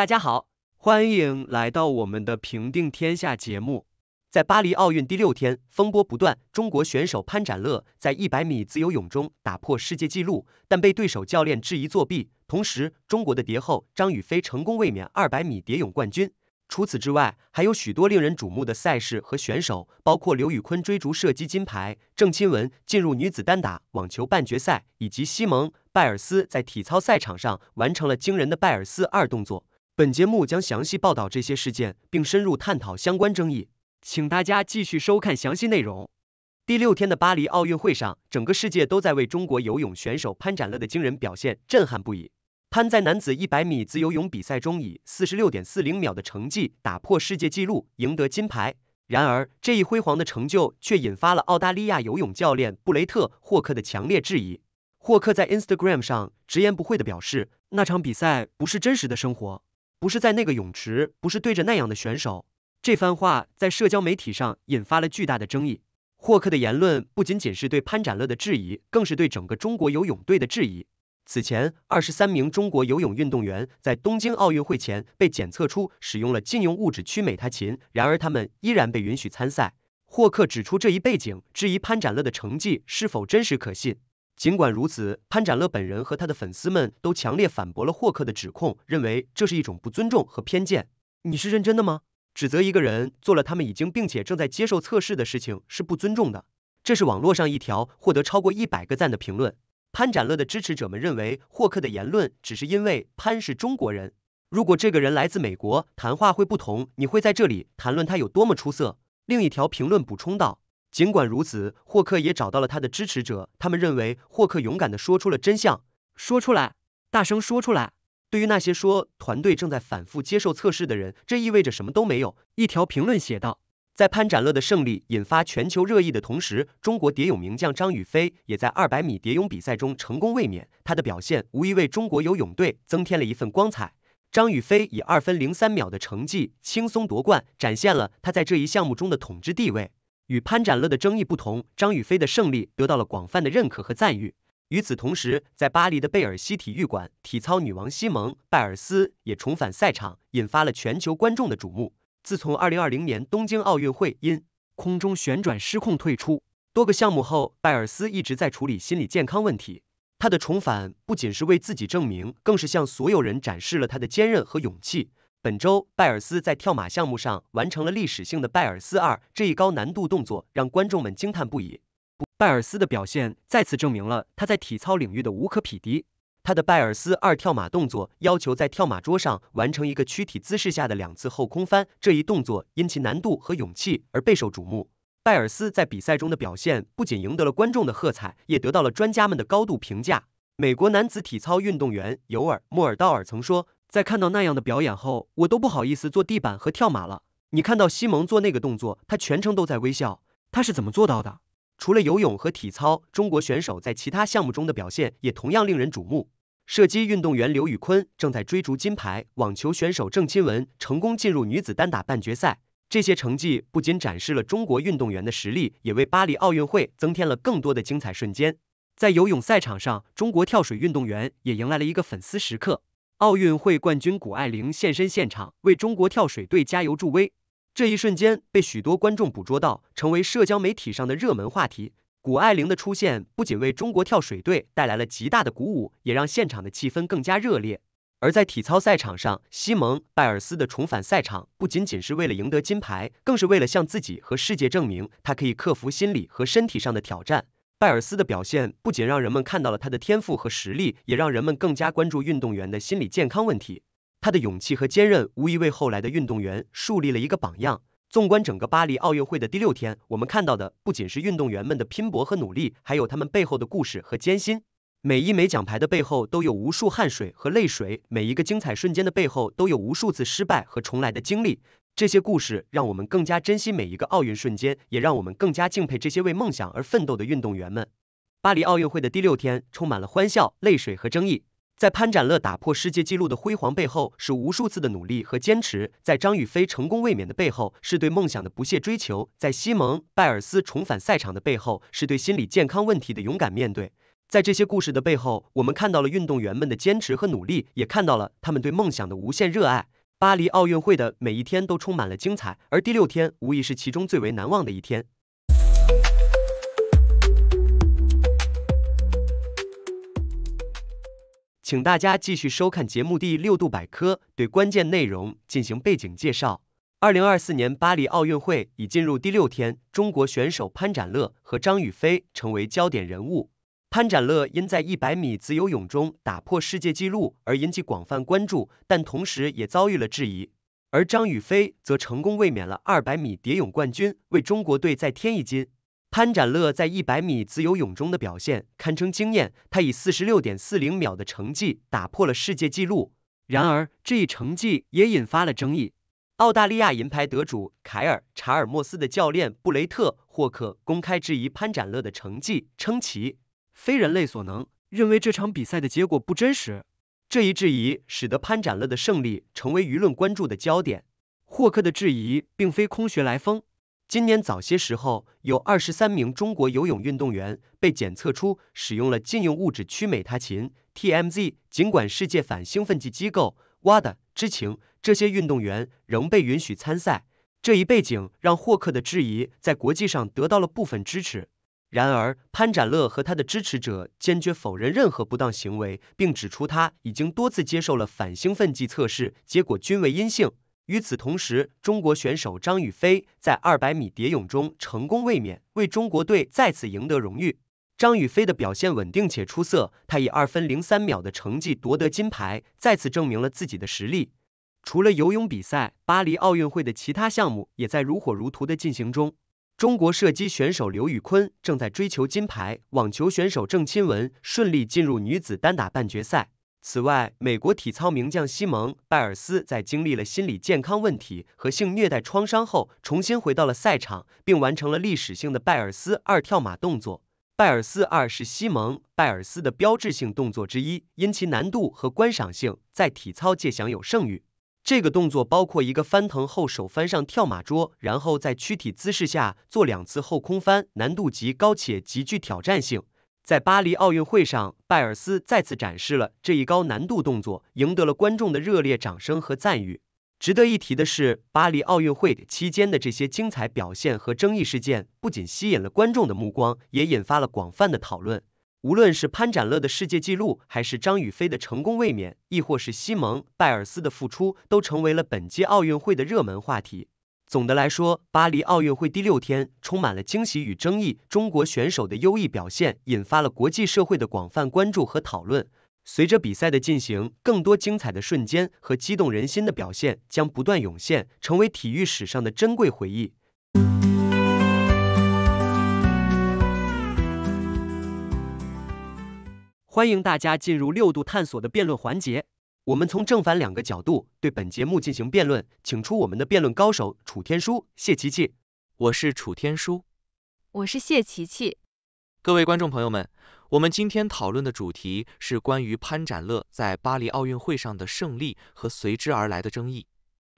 大家好，欢迎来到我们的《平定天下》节目。在巴黎奥运第六天，风波不断。中国选手潘展乐在一百米自由泳中打破世界纪录，但被对手教练质疑作弊。同时，中国的蝶后张雨霏成功卫冕二百米蝶泳冠军。除此之外，还有许多令人瞩目的赛事和选手，包括刘宇坤追逐射击金牌，郑钦文进入女子单打网球半决赛，以及西蒙·拜尔斯在体操赛场上完成了惊人的拜尔斯二动作。本节目将详细报道这些事件，并深入探讨相关争议，请大家继续收看详细内容。第六天的巴黎奥运会上，整个世界都在为中国游泳选手潘展乐的惊人表现震撼不已。潘在男子一百米自由泳比赛中以四十六点四零秒的成绩打破世界纪录，赢得金牌。然而，这一辉煌的成就却引发了澳大利亚游泳教练布雷特·霍克的强烈质疑。霍克在 Instagram 上直言不讳的表示，那场比赛不是真实的生活。不是在那个泳池，不是对着那样的选手。这番话在社交媒体上引发了巨大的争议。霍克的言论不仅仅是对潘展乐的质疑，更是对整个中国游泳队的质疑。此前，二十三名中国游泳运动员在东京奥运会前被检测出使用了禁用物质曲美他嗪，然而他们依然被允许参赛。霍克指出这一背景，质疑潘展乐的成绩是否真实可信。尽管如此，潘展乐本人和他的粉丝们都强烈反驳了霍克的指控，认为这是一种不尊重和偏见。你是认真的吗？指责一个人做了他们已经并且正在接受测试的事情是不尊重的。这是网络上一条获得超过一百个赞的评论。潘展乐的支持者们认为，霍克的言论只是因为潘是中国人。如果这个人来自美国，谈话会不同。你会在这里谈论他有多么出色？另一条评论补充道。尽管如此，霍克也找到了他的支持者。他们认为霍克勇敢的说出了真相，说出来，大声说出来。对于那些说团队正在反复接受测试的人，这意味着什么都没有。一条评论写道：“在潘展乐的胜利引发全球热议的同时，中国蝶泳名将张雨霏也在二百米蝶泳比赛中成功卫冕，他的表现无疑为中国游泳队增添了一份光彩。张雨霏以二分零三秒的成绩轻松夺冠，展现了她在这一项目中的统治地位。”与潘展乐的争议不同，张雨霏的胜利得到了广泛的认可和赞誉。与此同时，在巴黎的贝尔西体育馆，体操女王西蒙·拜尔斯也重返赛场，引发了全球观众的瞩目。自从二零二零年东京奥运会因空中旋转失控退出多个项目后，拜尔斯一直在处理心理健康问题。她的重返不仅是为自己证明，更是向所有人展示了她的坚韧和勇气。本周，拜尔斯在跳马项目上完成了历史性的拜尔斯二这一高难度动作，让观众们惊叹不已。拜尔斯的表现再次证明了他在体操领域的无可匹敌。他的拜尔斯二跳马动作要求在跳马桌上完成一个躯体姿势下的两次后空翻，这一动作因其难度和勇气而备受瞩目。拜尔斯在比赛中的表现不仅赢得了观众的喝彩，也得到了专家们的高度评价。美国男子体操运动员尤尔·莫尔道尔曾说。在看到那样的表演后，我都不好意思坐地板和跳马了。你看到西蒙做那个动作，他全程都在微笑，他是怎么做到的？除了游泳和体操，中国选手在其他项目中的表现也同样令人瞩目。射击运动员刘宇坤正在追逐金牌，网球选手郑钦文成功进入女子单打半决赛。这些成绩不仅展示了中国运动员的实力，也为巴黎奥运会增添了更多的精彩瞬间。在游泳赛场上，中国跳水运动员也迎来了一个粉丝时刻。奥运会冠军谷爱凌现身现场，为中国跳水队加油助威。这一瞬间被许多观众捕捉到，成为社交媒体上的热门话题。谷爱凌的出现不仅为中国跳水队带来了极大的鼓舞，也让现场的气氛更加热烈。而在体操赛场上，西蒙·拜尔斯的重返赛场不仅仅是为了赢得金牌，更是为了向自己和世界证明，他可以克服心理和身体上的挑战。拜尔斯的表现不仅让人们看到了他的天赋和实力，也让人们更加关注运动员的心理健康问题。他的勇气和坚韧无疑为后来的运动员树立了一个榜样。纵观整个巴黎奥运会的第六天，我们看到的不仅是运动员们的拼搏和努力，还有他们背后的故事和艰辛。每一枚奖牌的背后都有无数汗水和泪水，每一个精彩瞬间的背后都有无数次失败和重来的经历。这些故事让我们更加珍惜每一个奥运瞬间，也让我们更加敬佩这些为梦想而奋斗的运动员们。巴黎奥运会的第六天充满了欢笑、泪水和争议。在潘展乐打破世界纪录的辉煌背后，是无数次的努力和坚持；在张雨霏成功卫冕的背后，是对梦想的不懈追求；在西蒙·拜尔斯重返赛场的背后，是对心理健康问题的勇敢面对。在这些故事的背后，我们看到了运动员们的坚持和努力，也看到了他们对梦想的无限热爱。巴黎奥运会的每一天都充满了精彩，而第六天无疑是其中最为难忘的一天。请大家继续收看节目《第六度百科》，对关键内容进行背景介绍。二零二四年巴黎奥运会已进入第六天，中国选手潘展乐和张雨霏成为焦点人物。潘展乐因在一百米自由泳中打破世界纪录而引起广泛关注，但同时也遭遇了质疑。而张雨霏则成功卫冕了二百米蝶泳冠军，为中国队再添一金。潘展乐在一百米自由泳中的表现堪称惊艳，他以四十六点四零秒的成绩打破了世界纪录。然而，这一成绩也引发了争议。澳大利亚银牌得主凯尔·查尔莫斯的教练布雷特·霍克公开质疑潘展乐的成绩，称其。非人类所能认为这场比赛的结果不真实，这一质疑使得潘展乐的胜利成为舆论关注的焦点。霍克的质疑并非空穴来风，今年早些时候有二十三名中国游泳运动员被检测出使用了禁用物质曲美他嗪 （TMZ），尽管世界反兴奋剂机构 （WADA） 知情，这些运动员仍被允许参赛。这一背景让霍克的质疑在国际上得到了部分支持。然而，潘展乐和他的支持者坚决否认任何不当行为，并指出他已经多次接受了反兴奋剂测试，结果均为阴性。与此同时，中国选手张雨霏在二百米蝶泳中成功卫冕，为中国队再次赢得荣誉。张雨霏的表现稳定且出色，她以二分零三秒的成绩夺得金牌，再次证明了自己的实力。除了游泳比赛，巴黎奥运会的其他项目也在如火如荼的进行中。中国射击选手刘宇坤正在追求金牌，网球选手郑钦文顺利进入女子单打半决赛。此外，美国体操名将西蒙·拜尔斯在经历了心理健康问题和性虐待创伤后，重新回到了赛场，并完成了历史性的拜尔斯二跳马动作。拜尔斯二是西蒙·拜尔斯的标志性动作之一，因其难度和观赏性，在体操界享有盛誉。这个动作包括一个翻腾后手翻上跳马桌，然后在躯体姿势下做两次后空翻，难度极高且极具挑战性。在巴黎奥运会上，拜尔斯再次展示了这一高难度动作，赢得了观众的热烈掌声和赞誉。值得一提的是，巴黎奥运会期间的这些精彩表现和争议事件，不仅吸引了观众的目光，也引发了广泛的讨论。无论是潘展乐的世界纪录，还是张雨霏的成功卫冕，亦或是西蒙·拜尔斯的复出，都成为了本届奥运会的热门话题。总的来说，巴黎奥运会第六天充满了惊喜与争议。中国选手的优异表现引发了国际社会的广泛关注和讨论。随着比赛的进行，更多精彩的瞬间和激动人心的表现将不断涌现，成为体育史上的珍贵回忆。欢迎大家进入六度探索的辩论环节，我们从正反两个角度对本节目进行辩论，请出我们的辩论高手楚天舒、谢琪琪。我是楚天舒，我是谢琪琪。各位观众朋友们，我们今天讨论的主题是关于潘展乐在巴黎奥运会上的胜利和随之而来的争议。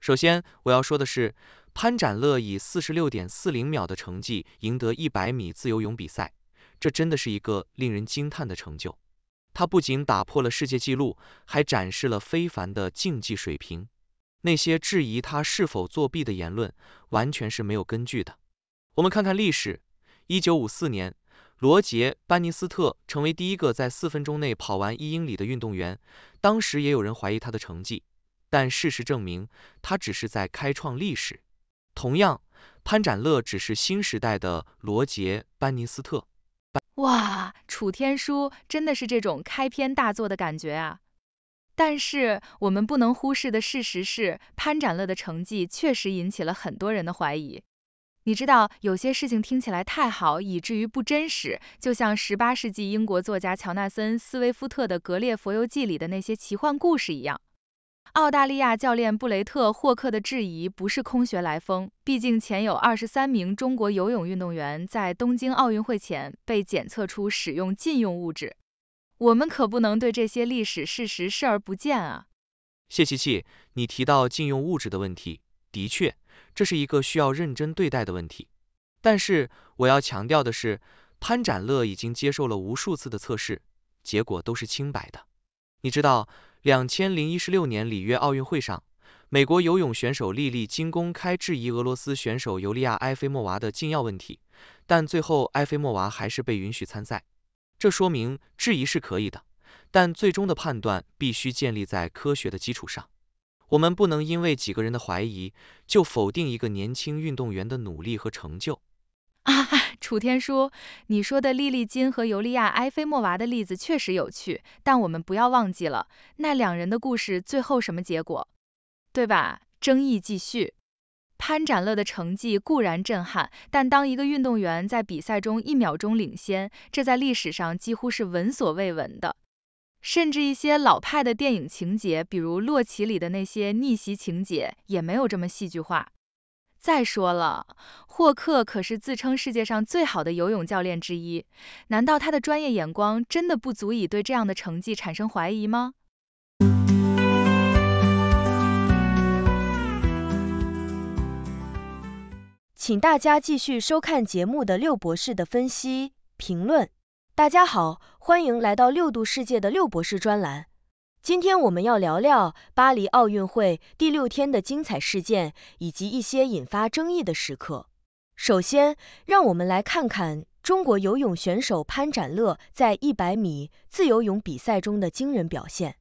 首先，我要说的是，潘展乐以四十六点四零秒的成绩赢得一百米自由泳比赛，这真的是一个令人惊叹的成就。他不仅打破了世界纪录，还展示了非凡的竞技水平。那些质疑他是否作弊的言论，完全是没有根据的。我们看看历史：一九五四年，罗杰·班尼斯特成为第一个在四分钟内跑完一英里的运动员。当时也有人怀疑他的成绩，但事实证明，他只是在开创历史。同样，潘展乐只是新时代的罗杰·班尼斯特。哇，楚天舒真的是这种开篇大作的感觉啊！但是我们不能忽视的事实是，潘展乐的成绩确实引起了很多人的怀疑。你知道，有些事情听起来太好，以至于不真实，就像十八世纪英国作家乔纳森·斯威夫特的《格列佛游记》里的那些奇幻故事一样。澳大利亚教练布雷特霍克的质疑不是空穴来风，毕竟前有二十三名中国游泳运动员在东京奥运会前被检测出使用禁用物质，我们可不能对这些历史事实视而不见啊。谢琪琪，你提到禁用物质的问题，的确，这是一个需要认真对待的问题。但是我要强调的是，潘展乐已经接受了无数次的测试，结果都是清白的。你知道？两千零一十六年里约奥运会上，美国游泳选手莉莉金公开质疑俄罗斯选手尤利亚埃菲莫娃的禁药问题，但最后埃菲莫娃还是被允许参赛。这说明质疑是可以的，但最终的判断必须建立在科学的基础上。我们不能因为几个人的怀疑就否定一个年轻运动员的努力和成就。楚天舒，你说的莉莉金和尤利亚埃菲莫娃的例子确实有趣，但我们不要忘记了，那两人的故事最后什么结果？对吧？争议继续。潘展乐的成绩固然震撼，但当一个运动员在比赛中一秒钟领先，这在历史上几乎是闻所未闻的，甚至一些老派的电影情节，比如《洛奇》里的那些逆袭情节，也没有这么戏剧化。再说了，霍克可是自称世界上最好的游泳教练之一，难道他的专业眼光真的不足以对这样的成绩产生怀疑吗？请大家继续收看节目的六博士的分析评论。大家好，欢迎来到六度世界的六博士专栏。今天我们要聊聊巴黎奥运会第六天的精彩事件以及一些引发争议的时刻。首先，让我们来看看中国游泳选手潘展乐在100米自由泳比赛中的惊人表现。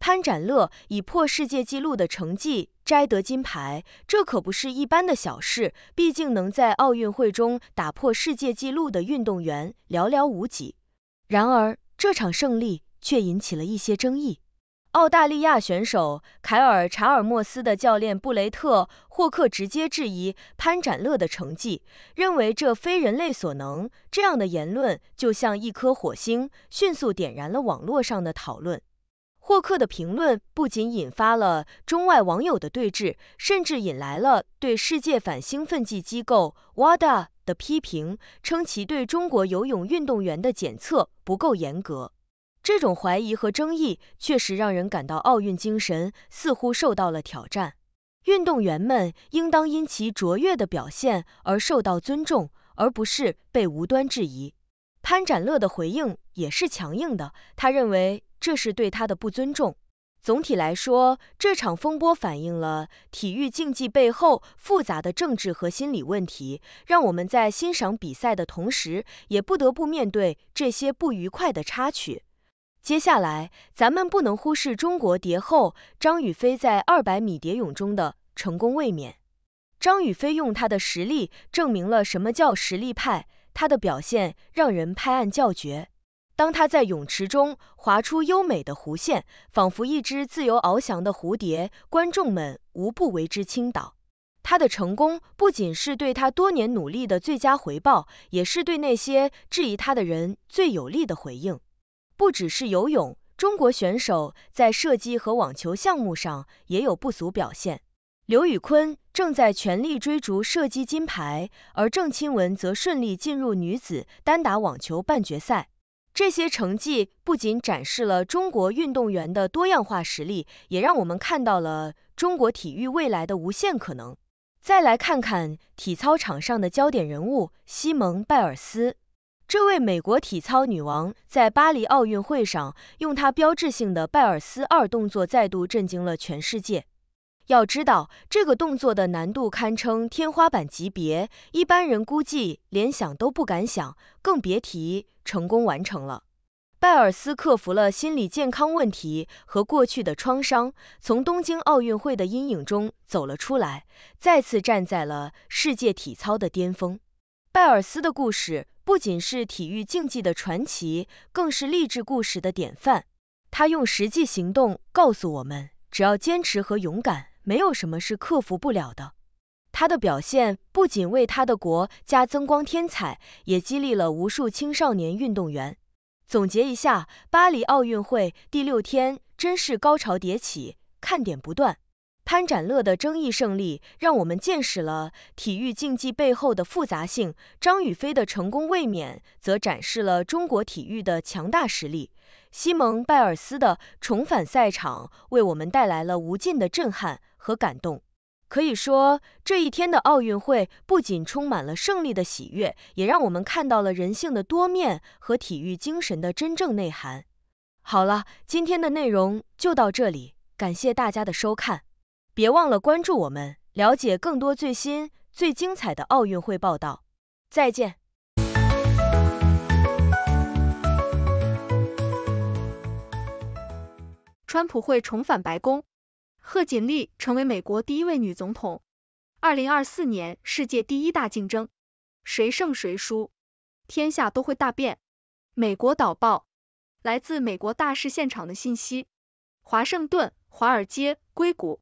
潘展乐以破世界纪录的成绩摘得金牌，这可不是一般的小事，毕竟能在奥运会中打破世界纪录的运动员寥寥无几。然而，这场胜利却引起了一些争议。澳大利亚选手凯尔·查尔莫斯的教练布雷特·霍克直接质疑潘展乐的成绩，认为这非人类所能。这样的言论就像一颗火星，迅速点燃了网络上的讨论。霍克的评论不仅引发了中外网友的对峙，甚至引来了对世界反兴奋剂机构 WADA 的批评，称其对中国游泳运动员的检测不够严格。这种怀疑和争议确实让人感到奥运精神似乎受到了挑战。运动员们应当因其卓越的表现而受到尊重，而不是被无端质疑。潘展乐的回应也是强硬的，他认为这是对他的不尊重。总体来说，这场风波反映了体育竞技背后复杂的政治和心理问题，让我们在欣赏比赛的同时，也不得不面对这些不愉快的插曲。接下来，咱们不能忽视中国蝶后张雨霏在200米蝶泳中的成功卫冕。张雨霏用她的实力证明了什么叫实力派，她的表现让人拍案叫绝。当她在泳池中划出优美的弧线，仿佛一只自由翱翔的蝴蝶，观众们无不为之倾倒。她的成功不仅是对她多年努力的最佳回报，也是对那些质疑她的人最有力的回应。不只是游泳，中国选手在射击和网球项目上也有不俗表现。刘宇坤正在全力追逐射击金牌，而郑钦文则顺利进入女子单打网球半决赛。这些成绩不仅展示了中国运动员的多样化实力，也让我们看到了中国体育未来的无限可能。再来看看体操场上的焦点人物西蒙·拜尔斯。这位美国体操女王在巴黎奥运会上用她标志性的拜尔斯二动作再度震惊了全世界。要知道，这个动作的难度堪称天花板级别，一般人估计连想都不敢想，更别提成功完成了。拜尔斯克服了心理健康问题和过去的创伤，从东京奥运会的阴影中走了出来，再次站在了世界体操的巅峰。拜尔斯的故事。不仅是体育竞技的传奇，更是励志故事的典范。他用实际行动告诉我们，只要坚持和勇敢，没有什么是克服不了的。他的表现不仅为他的国家增光添彩，也激励了无数青少年运动员。总结一下，巴黎奥运会第六天真是高潮迭起，看点不断。潘展乐的争议胜利让我们见识了体育竞技背后的复杂性，张雨霏的成功卫冕则展示了中国体育的强大实力，西蒙拜尔斯的重返赛场为我们带来了无尽的震撼和感动。可以说，这一天的奥运会不仅充满了胜利的喜悦，也让我们看到了人性的多面和体育精神的真正内涵。好了，今天的内容就到这里，感谢大家的收看。别忘了关注我们，了解更多最新、最精彩的奥运会报道。再见。川普会重返白宫，贺锦丽成为美国第一位女总统。二零二四年世界第一大竞争，谁胜谁输，天下都会大变。美国导报，来自美国大事现场的信息，华盛顿、华尔街、硅谷。